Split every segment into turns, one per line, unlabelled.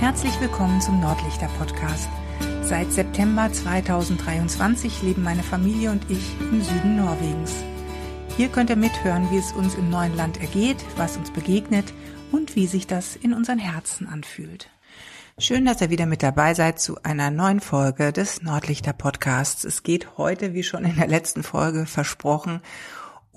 Herzlich willkommen zum Nordlichter Podcast. Seit September 2023 leben meine Familie und ich im Süden Norwegens. Hier könnt ihr mithören, wie es uns im neuen Land ergeht, was uns begegnet und wie sich das in unseren Herzen anfühlt. Schön, dass ihr wieder mit dabei seid zu einer neuen Folge des Nordlichter Podcasts. Es geht heute, wie schon in der letzten Folge versprochen,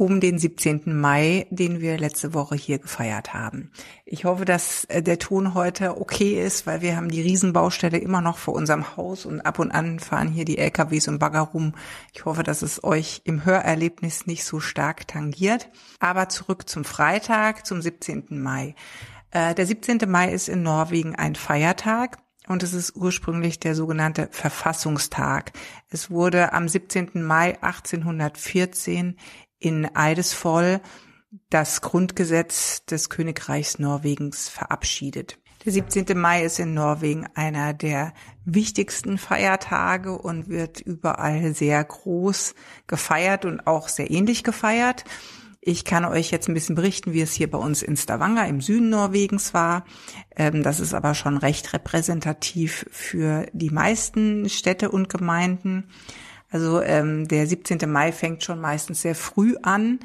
um den 17. Mai, den wir letzte Woche hier gefeiert haben. Ich hoffe, dass äh, der Ton heute okay ist, weil wir haben die Riesenbaustelle immer noch vor unserem Haus und ab und an fahren hier die LKWs und Bagger rum. Ich hoffe, dass es euch im Hörerlebnis nicht so stark tangiert. Aber zurück zum Freitag, zum 17. Mai. Äh, der 17. Mai ist in Norwegen ein Feiertag und es ist ursprünglich der sogenannte Verfassungstag. Es wurde am 17. Mai 1814 in Eidesvoll das Grundgesetz des Königreichs Norwegens verabschiedet. Der 17. Mai ist in Norwegen einer der wichtigsten Feiertage und wird überall sehr groß gefeiert und auch sehr ähnlich gefeiert. Ich kann euch jetzt ein bisschen berichten, wie es hier bei uns in Stavanger im Süden Norwegens war. Ähm, das ist aber schon recht repräsentativ für die meisten Städte und Gemeinden. Also ähm, der 17. Mai fängt schon meistens sehr früh an.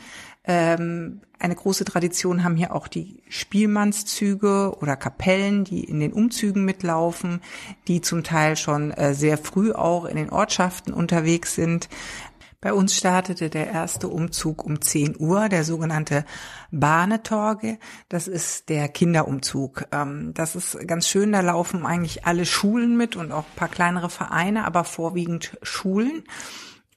Ähm, eine große Tradition haben hier auch die Spielmannszüge oder Kapellen, die in den Umzügen mitlaufen, die zum Teil schon äh, sehr früh auch in den Ortschaften unterwegs sind. Bei uns startete der erste Umzug um 10 Uhr, der sogenannte Bahnetorge. Das ist der Kinderumzug. Ähm, das ist ganz schön, da laufen eigentlich alle Schulen mit und auch ein paar kleinere Vereine, aber vorwiegend Schulen.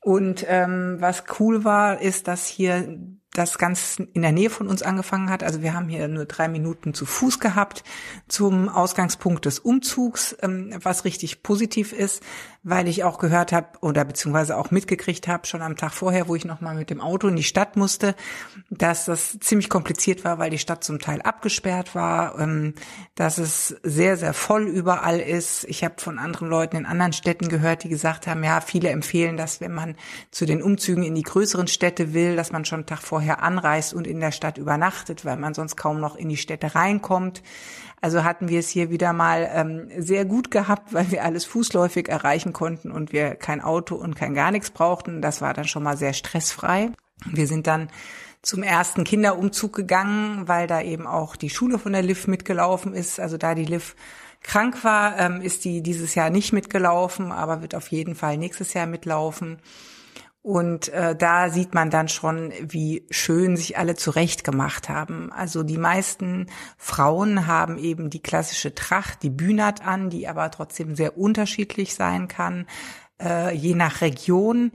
Und ähm, was cool war, ist, dass hier das ganz in der Nähe von uns angefangen hat. Also wir haben hier nur drei Minuten zu Fuß gehabt zum Ausgangspunkt des Umzugs, ähm, was richtig positiv ist, weil ich auch gehört habe oder beziehungsweise auch mitgekriegt habe, schon am Tag vorher, wo ich nochmal mit dem Auto in die Stadt musste, dass das ziemlich kompliziert war, weil die Stadt zum Teil abgesperrt war, ähm, dass es sehr, sehr voll überall ist. Ich habe von anderen Leuten in anderen Städten gehört, die gesagt haben, ja, viele empfehlen, dass wenn man zu den Umzügen in die größeren Städte will, dass man schon einen Tag vorher anreist und in der Stadt übernachtet, weil man sonst kaum noch in die Städte reinkommt. Also hatten wir es hier wieder mal ähm, sehr gut gehabt, weil wir alles fußläufig erreichen konnten und wir kein Auto und kein gar nichts brauchten. Das war dann schon mal sehr stressfrei. Wir sind dann zum ersten Kinderumzug gegangen, weil da eben auch die Schule von der LIV mitgelaufen ist. Also da die LIV krank war, ähm, ist die dieses Jahr nicht mitgelaufen, aber wird auf jeden Fall nächstes Jahr mitlaufen. Und äh, da sieht man dann schon, wie schön sich alle zurechtgemacht haben. Also die meisten Frauen haben eben die klassische Tracht, die Bühnert an, die aber trotzdem sehr unterschiedlich sein kann, äh, je nach Region.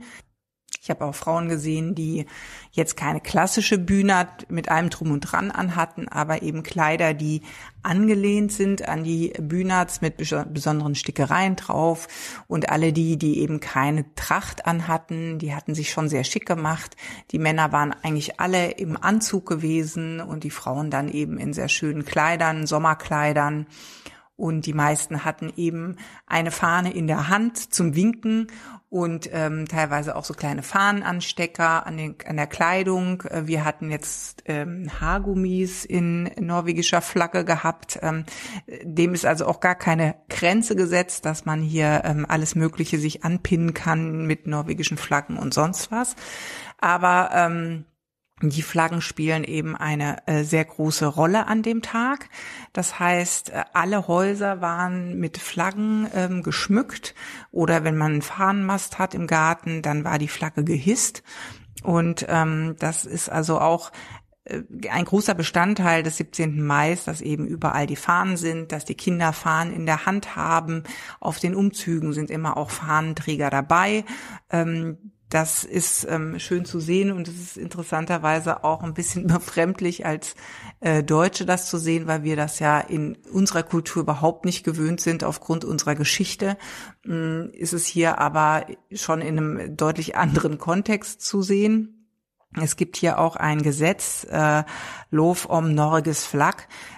Ich habe auch Frauen gesehen, die jetzt keine klassische Bühne mit allem Drum und Dran anhatten, aber eben Kleider, die angelehnt sind an die Bühnards mit besonderen Stickereien drauf. Und alle die, die eben keine Tracht anhatten, die hatten sich schon sehr schick gemacht. Die Männer waren eigentlich alle im Anzug gewesen und die Frauen dann eben in sehr schönen Kleidern, Sommerkleidern. Und die meisten hatten eben eine Fahne in der Hand zum Winken und ähm, teilweise auch so kleine Fahnenanstecker an, den, an der Kleidung. Äh, wir hatten jetzt ähm, Haargummis in norwegischer Flagge gehabt. Ähm, dem ist also auch gar keine Grenze gesetzt, dass man hier ähm, alles Mögliche sich anpinnen kann mit norwegischen Flaggen und sonst was. Aber ähm, die Flaggen spielen eben eine äh, sehr große Rolle an dem Tag. Das heißt, äh, alle Häuser waren mit Flaggen ähm, geschmückt oder wenn man einen Fahnenmast hat im Garten, dann war die Flagge gehisst. Und ähm, das ist also auch äh, ein großer Bestandteil des 17. Mai, dass eben überall die Fahnen sind, dass die Kinder Fahnen in der Hand haben. Auf den Umzügen sind immer auch Fahnenträger dabei. Ähm, das ist ähm, schön zu sehen und es ist interessanterweise auch ein bisschen befremdlich als äh, Deutsche das zu sehen, weil wir das ja in unserer Kultur überhaupt nicht gewöhnt sind aufgrund unserer Geschichte. Mm, ist es hier aber schon in einem deutlich anderen Kontext zu sehen. Es gibt hier auch ein Gesetz, äh, Lof om Norges Flag,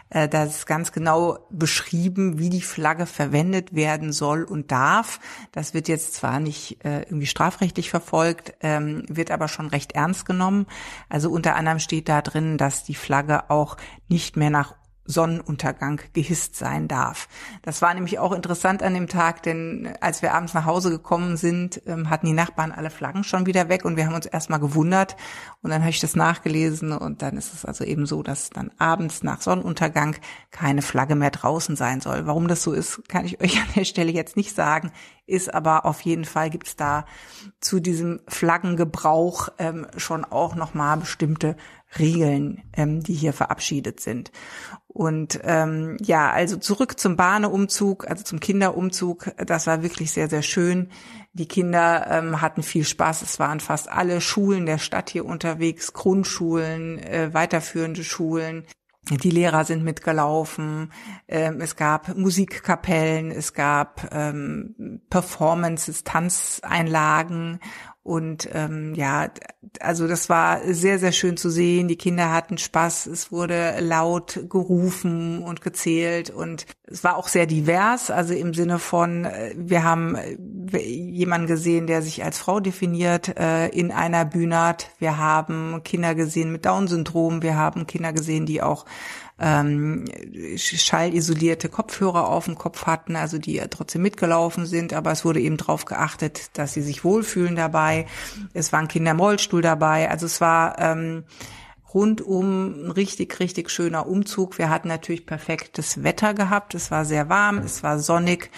äh, da ist ganz genau beschrieben, wie die Flagge verwendet werden soll und darf. Das wird jetzt zwar nicht äh, irgendwie strafrechtlich verfolgt, ähm, wird aber schon recht ernst genommen. Also unter anderem steht da drin, dass die Flagge auch nicht mehr nach Sonnenuntergang gehisst sein darf. Das war nämlich auch interessant an dem Tag, denn als wir abends nach Hause gekommen sind, ähm, hatten die Nachbarn alle Flaggen schon wieder weg und wir haben uns erstmal gewundert und dann habe ich das nachgelesen und dann ist es also eben so, dass dann abends nach Sonnenuntergang keine Flagge mehr draußen sein soll. Warum das so ist, kann ich euch an der Stelle jetzt nicht sagen, ist aber auf jeden Fall gibt es da zu diesem Flaggengebrauch ähm, schon auch nochmal bestimmte Regeln, ähm, die hier verabschiedet sind. Und ähm, ja, also zurück zum Bahneumzug, also zum Kinderumzug. Das war wirklich sehr, sehr schön. Die Kinder ähm, hatten viel Spaß. Es waren fast alle Schulen der Stadt hier unterwegs, Grundschulen, äh, weiterführende Schulen. Die Lehrer sind mitgelaufen, ähm, es gab Musikkapellen, es gab ähm, Performances, Tanzeinlagen und ähm, ja, also das war sehr, sehr schön zu sehen. Die Kinder hatten Spaß, es wurde laut gerufen und gezählt und es war auch sehr divers, also im Sinne von, äh, wir haben äh, jemanden gesehen, der sich als Frau definiert äh, in einer Bühne hat. Wir haben Kinder gesehen mit Down-Syndrom. Wir haben Kinder gesehen, die auch ähm, schallisolierte Kopfhörer auf dem Kopf hatten, also die trotzdem mitgelaufen sind, aber es wurde eben darauf geachtet, dass sie sich wohlfühlen dabei. Es waren Kinder im Rollstuhl dabei. Also es war ähm, rundum ein richtig, richtig schöner Umzug. Wir hatten natürlich perfektes Wetter gehabt. Es war sehr warm, es war sonnig,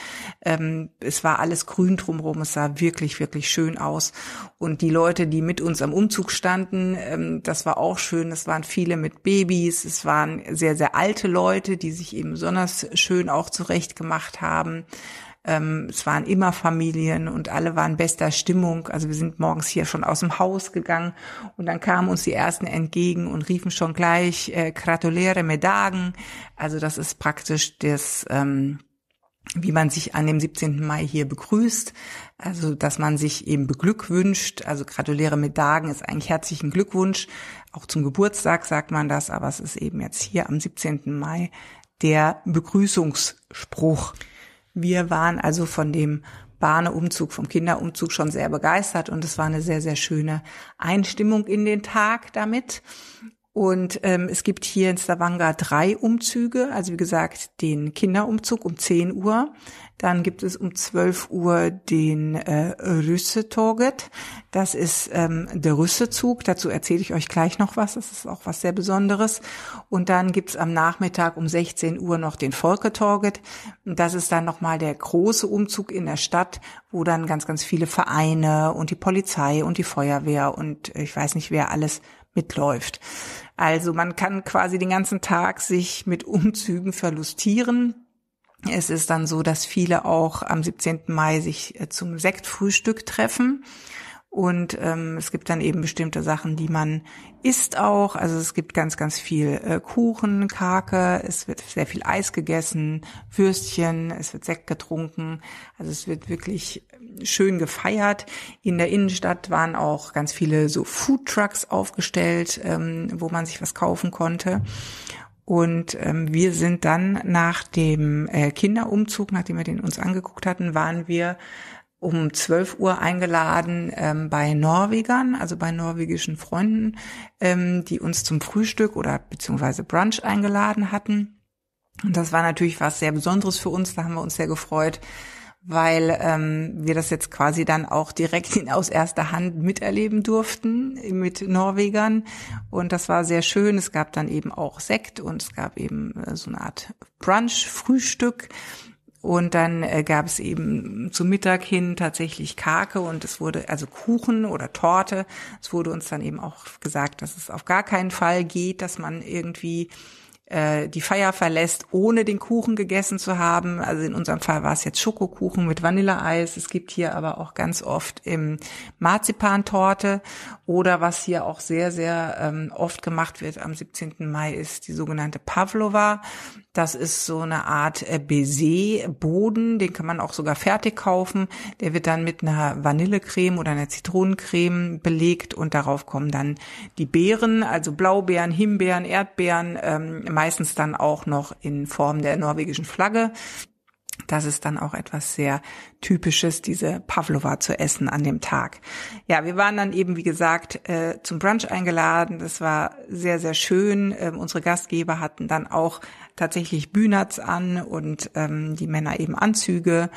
ähm, es war alles grün drumherum. Es sah wirklich, wirklich schön aus. Und die Leute, die mit uns am Umzug standen, ähm, das war auch schön. Es waren viele mit Babys, es waren sehr, sehr alte Leute, die sich eben besonders schön auch zurecht gemacht haben. Ähm, es waren immer Familien und alle waren bester Stimmung. Also wir sind morgens hier schon aus dem Haus gegangen und dann kamen uns die ersten entgegen und riefen schon gleich äh, Gratulere Medagen. Also das ist praktisch das, ähm, wie man sich an dem 17. Mai hier begrüßt. Also, dass man sich eben beglückwünscht. Also, gratuliere mit Dagen ist eigentlich herzlichen Glückwunsch. Auch zum Geburtstag sagt man das, aber es ist eben jetzt hier am 17. Mai der Begrüßungsspruch. Wir waren also von dem Bahneumzug, vom Kinderumzug schon sehr begeistert und es war eine sehr, sehr schöne Einstimmung in den Tag damit. Und ähm, es gibt hier in Stavanger drei Umzüge, also wie gesagt den Kinderumzug um 10 Uhr, dann gibt es um 12 Uhr den äh, Rüsse-Torget. Das ist ähm, der Rüssezug. Dazu erzähle ich euch gleich noch was. Das ist auch was sehr Besonderes. Und dann gibt's am Nachmittag um 16 Uhr noch den Volketorget. Das ist dann nochmal der große Umzug in der Stadt, wo dann ganz, ganz viele Vereine und die Polizei und die Feuerwehr und äh, ich weiß nicht, wer alles mitläuft. Also man kann quasi den ganzen Tag sich mit Umzügen verlustieren. Es ist dann so, dass viele auch am 17. Mai sich äh, zum Sektfrühstück treffen. Und ähm, es gibt dann eben bestimmte Sachen, die man isst auch. Also es gibt ganz, ganz viel äh, Kuchen, Kake, es wird sehr viel Eis gegessen, Würstchen, es wird Sekt getrunken. Also es wird wirklich ähm, schön gefeiert. In der Innenstadt waren auch ganz viele so Food Trucks aufgestellt, ähm, wo man sich was kaufen konnte. Und ähm, wir sind dann nach dem äh, Kinderumzug, nachdem wir den uns angeguckt hatten, waren wir um 12 Uhr eingeladen ähm, bei Norwegern, also bei norwegischen Freunden, ähm, die uns zum Frühstück oder beziehungsweise Brunch eingeladen hatten. Und das war natürlich was sehr Besonderes für uns, da haben wir uns sehr gefreut weil ähm, wir das jetzt quasi dann auch direkt aus erster Hand miterleben durften mit Norwegern. Und das war sehr schön. Es gab dann eben auch Sekt und es gab eben äh, so eine Art Brunch, Frühstück. Und dann äh, gab es eben zum Mittag hin tatsächlich Kake und es wurde, also Kuchen oder Torte. Es wurde uns dann eben auch gesagt, dass es auf gar keinen Fall geht, dass man irgendwie äh, die Feier verlässt, ohne den Kuchen gegessen zu haben. Also in unserem Fall war es jetzt Schokokuchen mit Vanilleeis. Es gibt hier aber auch ganz oft im ähm, Marzipantorte oder was hier auch sehr, sehr ähm, oft gemacht wird am 17. Mai ist die sogenannte Pavlova. Das ist so eine Art äh, Baiser-Boden, den kann man auch sogar fertig kaufen. Der wird dann mit einer Vanillecreme oder einer Zitronencreme belegt und darauf kommen dann die Beeren, also Blaubeeren, Himbeeren, Erdbeeren, ähm, meistens dann auch noch in Form der norwegischen Flagge. Das ist dann auch etwas sehr Typisches, diese Pavlova zu essen an dem Tag. Ja, wir waren dann eben, wie gesagt, äh, zum Brunch eingeladen. Das war sehr, sehr schön. Ähm, unsere Gastgeber hatten dann auch tatsächlich Bühnerts an und ähm, die Männer eben Anzüge.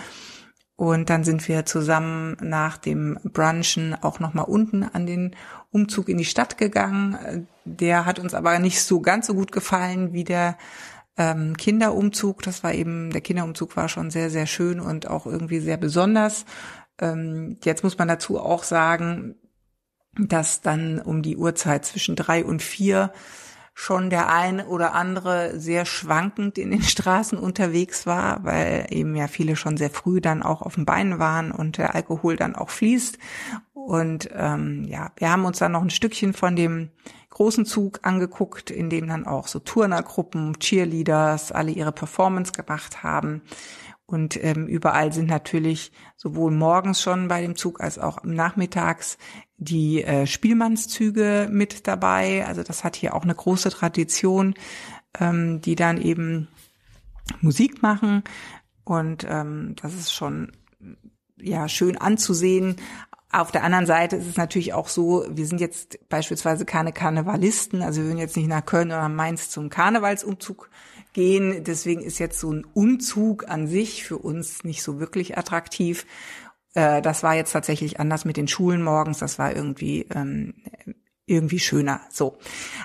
Und dann sind wir zusammen nach dem Brunchen auch nochmal unten an den Umzug in die Stadt gegangen. Der hat uns aber nicht so ganz so gut gefallen wie der ähm, Kinderumzug. Das war eben, der Kinderumzug war schon sehr, sehr schön und auch irgendwie sehr besonders. Ähm, jetzt muss man dazu auch sagen, dass dann um die Uhrzeit zwischen drei und vier schon der eine oder andere sehr schwankend in den Straßen unterwegs war, weil eben ja viele schon sehr früh dann auch auf dem Bein waren und der Alkohol dann auch fließt. Und ähm, ja, wir haben uns dann noch ein Stückchen von dem großen Zug angeguckt, in dem dann auch so Turnergruppen, Cheerleaders alle ihre Performance gemacht haben. Und ähm, überall sind natürlich sowohl morgens schon bei dem Zug als auch nachmittags die äh, Spielmannszüge mit dabei. Also das hat hier auch eine große Tradition, ähm, die dann eben Musik machen. Und ähm, das ist schon ja schön anzusehen. Auf der anderen Seite ist es natürlich auch so, wir sind jetzt beispielsweise keine Karnevalisten, also wir würden jetzt nicht nach Köln oder Mainz zum Karnevalsumzug gehen. Deswegen ist jetzt so ein Umzug an sich für uns nicht so wirklich attraktiv. Äh, das war jetzt tatsächlich anders mit den Schulen morgens. Das war irgendwie ähm, irgendwie schöner. So.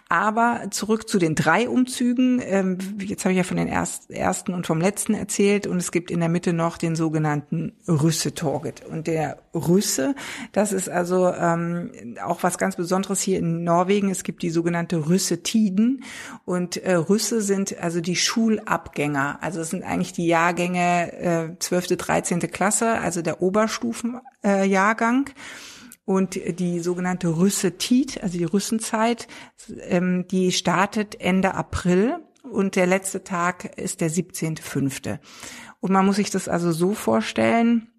Aber zurück zu den drei Umzügen. Ähm, jetzt habe ich ja von den erst, ersten und vom letzten erzählt und es gibt in der Mitte noch den sogenannten Rüsse-Torget. Und der Rüsse, das ist also ähm, auch was ganz Besonderes hier in Norwegen. Es gibt die sogenannte Rüsse-Tiden und äh, Rüsse sind also die Schulabgänger. Also es sind eigentlich die Jahrgänge äh, 12., 13. Klasse, also der Oberstufenjahrgang. Äh, und die sogenannte Rüssetit, also die Rüssenzeit, ähm, die startet Ende April und der letzte Tag ist der 17.5. Und man muss sich das also so vorstellen,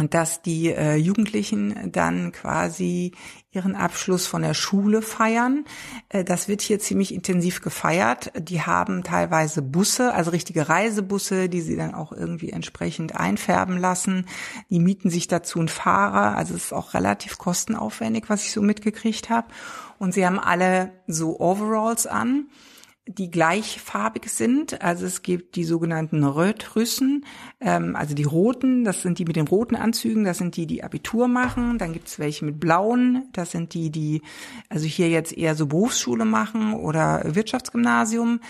und dass die äh, Jugendlichen dann quasi ihren Abschluss von der Schule feiern. Äh, das wird hier ziemlich intensiv gefeiert. Die haben teilweise Busse, also richtige Reisebusse, die sie dann auch irgendwie entsprechend einfärben lassen. Die mieten sich dazu einen Fahrer. Also es ist auch relativ kostenaufwendig, was ich so mitgekriegt habe. Und sie haben alle so Overalls an die gleichfarbig sind. Also es gibt die sogenannten Rötrüssen, ähm, also die roten, das sind die mit den roten Anzügen, das sind die, die Abitur machen. Dann gibt es welche mit blauen, das sind die, die also hier jetzt eher so Berufsschule machen oder Wirtschaftsgymnasium.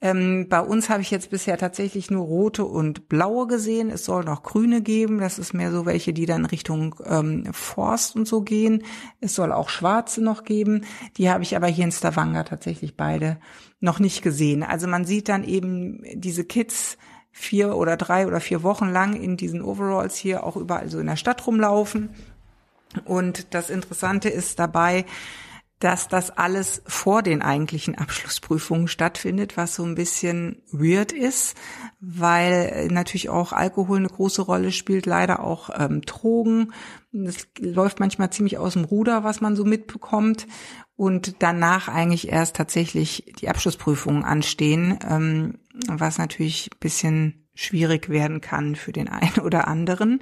Ähm, bei uns habe ich jetzt bisher tatsächlich nur rote und blaue gesehen. Es soll noch grüne geben. Das ist mehr so welche, die dann Richtung ähm, Forst und so gehen. Es soll auch schwarze noch geben. Die habe ich aber hier in Stavanger tatsächlich beide noch nicht gesehen. Also man sieht dann eben diese Kids, vier oder drei oder vier Wochen lang in diesen Overalls hier auch überall so in der Stadt rumlaufen. Und das Interessante ist dabei, dass das alles vor den eigentlichen Abschlussprüfungen stattfindet, was so ein bisschen weird ist, weil äh, natürlich auch Alkohol eine große Rolle spielt, leider auch ähm, Drogen. Das läuft manchmal ziemlich aus dem Ruder, was man so mitbekommt. Und danach eigentlich erst tatsächlich die Abschlussprüfungen anstehen, ähm, was natürlich bisschen schwierig werden kann für den einen oder anderen.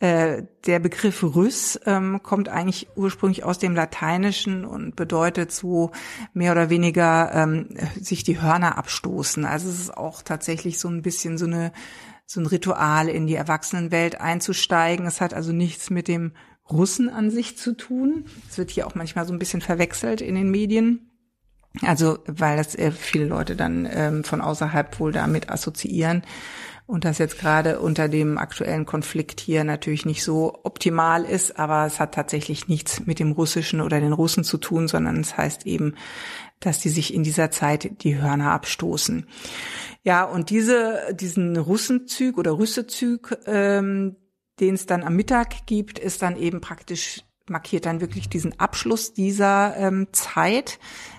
Äh, der Begriff Rüss ähm, kommt eigentlich ursprünglich aus dem Lateinischen und bedeutet so mehr oder weniger ähm, sich die Hörner abstoßen. Also es ist auch tatsächlich so ein bisschen so eine so ein Ritual in die Erwachsenenwelt einzusteigen. Es hat also nichts mit dem Russen an sich zu tun. Es wird hier auch manchmal so ein bisschen verwechselt in den Medien. Also weil das äh, viele Leute dann ähm, von außerhalb wohl damit assoziieren und das jetzt gerade unter dem aktuellen Konflikt hier natürlich nicht so optimal ist, aber es hat tatsächlich nichts mit dem Russischen oder den Russen zu tun, sondern es heißt eben, dass die sich in dieser Zeit die Hörner abstoßen. Ja, und diese, diesen Russenzug oder Rüssezug, ähm, den es dann am Mittag gibt, ist dann eben praktisch markiert dann wirklich diesen Abschluss dieser ähm, Zeit.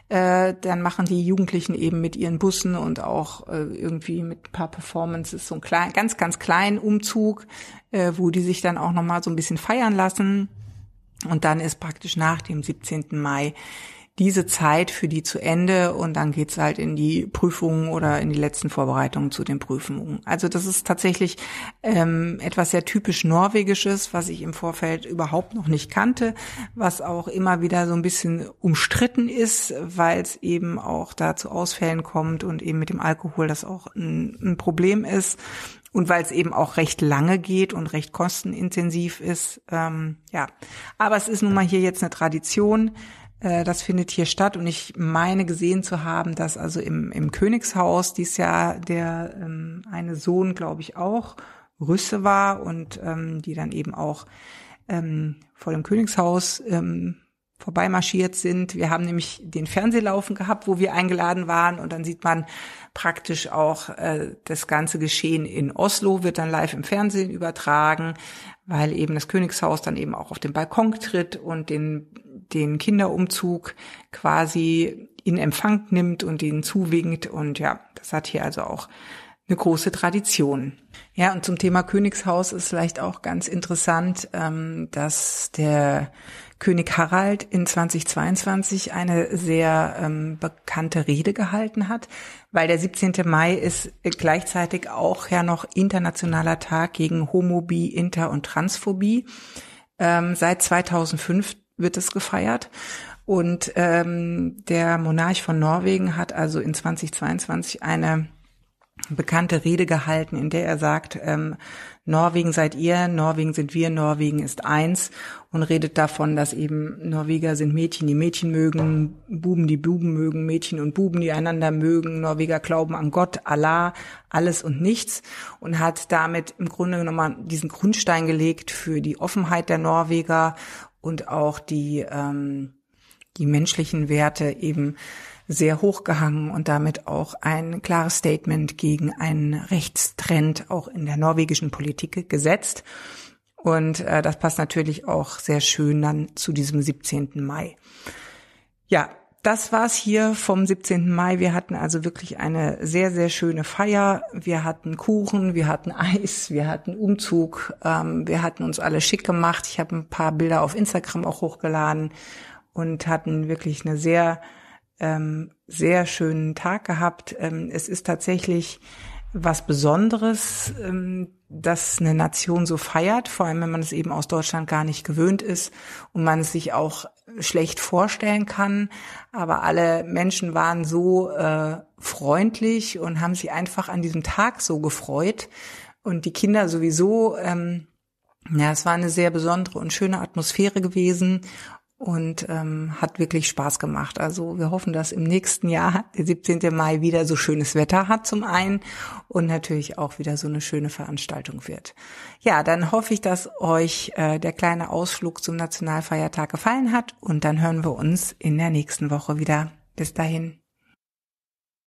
Äh, dann machen die Jugendlichen eben mit ihren Bussen und auch äh, irgendwie mit ein paar Performances so einen klein, ganz, ganz kleinen Umzug, äh, wo die sich dann auch nochmal so ein bisschen feiern lassen. Und dann ist praktisch nach dem 17. Mai diese Zeit für die zu Ende und dann geht's halt in die Prüfungen oder in die letzten Vorbereitungen zu den Prüfungen. Also das ist tatsächlich ähm, etwas sehr typisch Norwegisches, was ich im Vorfeld überhaupt noch nicht kannte, was auch immer wieder so ein bisschen umstritten ist, weil es eben auch da zu Ausfällen kommt und eben mit dem Alkohol das auch ein, ein Problem ist. Und weil es eben auch recht lange geht und recht kostenintensiv ist, ähm, ja. Aber es ist nun mal hier jetzt eine Tradition, äh, das findet hier statt und ich meine gesehen zu haben, dass also im, im Königshaus dies Jahr der ähm, eine Sohn, glaube ich, auch Rüsse war und ähm, die dann eben auch ähm, vor dem Königshaus ähm, vorbeimarschiert sind. Wir haben nämlich den Fernsehlaufen gehabt, wo wir eingeladen waren und dann sieht man praktisch auch äh, das ganze Geschehen in Oslo, wird dann live im Fernsehen übertragen, weil eben das Königshaus dann eben auch auf den Balkon tritt und den, den Kinderumzug quasi in Empfang nimmt und ihnen zuwinkt und ja, das hat hier also auch eine große Tradition. Ja, und zum Thema Königshaus ist vielleicht auch ganz interessant, ähm, dass der König Harald in 2022 eine sehr ähm, bekannte Rede gehalten hat, weil der 17. Mai ist gleichzeitig auch ja noch internationaler Tag gegen Homobie, Inter und Transphobie. Ähm, seit 2005 wird es gefeiert. Und der Monarch von Norwegen hat also in 2022 eine bekannte Rede gehalten, in der er sagt, ähm, Norwegen seid ihr, Norwegen sind wir, Norwegen ist eins und redet davon, dass eben Norweger sind Mädchen, die Mädchen mögen, Buben, die Buben mögen, Mädchen und Buben, die einander mögen, Norweger glauben an Gott, Allah, alles und nichts und hat damit im Grunde genommen diesen Grundstein gelegt für die Offenheit der Norweger und auch die, ähm, die menschlichen Werte eben sehr hochgehangen und damit auch ein klares Statement gegen einen Rechtstrend auch in der norwegischen Politik gesetzt. Und äh, das passt natürlich auch sehr schön dann zu diesem 17. Mai. Ja, das war's hier vom 17. Mai. Wir hatten also wirklich eine sehr, sehr schöne Feier. Wir hatten Kuchen, wir hatten Eis, wir hatten Umzug, ähm, wir hatten uns alle schick gemacht. Ich habe ein paar Bilder auf Instagram auch hochgeladen und hatten wirklich eine sehr ähm, sehr schönen Tag gehabt. Ähm, es ist tatsächlich was Besonderes, ähm, dass eine Nation so feiert, vor allem wenn man es eben aus Deutschland gar nicht gewöhnt ist und man es sich auch schlecht vorstellen kann. Aber alle Menschen waren so äh, freundlich und haben sich einfach an diesem Tag so gefreut. Und die Kinder sowieso, ähm, ja, es war eine sehr besondere und schöne Atmosphäre gewesen und ähm, hat wirklich Spaß gemacht. Also wir hoffen, dass im nächsten Jahr, der 17. Mai, wieder so schönes Wetter hat zum einen und natürlich auch wieder so eine schöne Veranstaltung wird. Ja, dann hoffe ich, dass euch äh, der kleine Ausflug zum Nationalfeiertag gefallen hat und dann hören wir uns in der nächsten Woche wieder. Bis dahin.